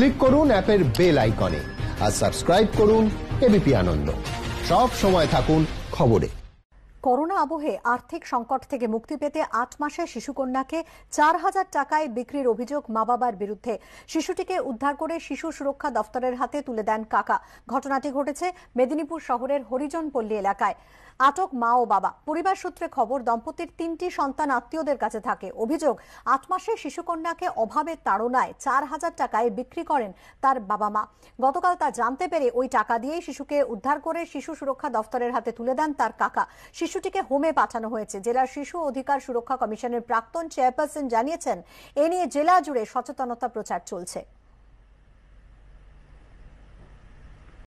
click করুন অ্যাপের bell আইকনে আর সাবস্ক্রাইব করুন এবিপি আনন্দ সব সময় থাকুন খবরে করোনা আবহে আর্থিক সংকট থেকে মুক্তি পেতে আট মাসে শিশুকন্যাকে চার হাজার টাকায় বিক্রির অভিযোগ মা বাবার বিরুদ্ধে শিশুটিকে উদ্ধার করে শিশু সুরক্ষা দফতরের হাতে তুলে দেন কাকা ঘটনাটি ঘটেছে মেদিনীপুর শহরের হরিজনপল্লী এলাকায় আটক মা ও বাবা পরিবার সূত্রে খবর দম্পতির তিনটি সন্তান আত্মীয়দের কাছে থাকে অভিযোগ আট মাসে শিশুকন্যাকে অভাবে তাড়নায় চার হাজার টাকায় বিক্রি করেন তার বাবা মা গতকাল তা জানতে পেরে ওই টাকা দিয়েই শিশুকে উদ্ধার করে শিশু সুরক্ষা দফতরের হাতে তুলে দেন তার কাকা শিশুটিকে হোমে পাঠানো হয়েছে জেলার শিশু অধিকার সুরক্ষা কমিশনের প্রাক্তন চেয়ারপারসন জানিয়েছেন এ নিয়ে জেলা জুড়ে সচেতনতা প্রচার চলছে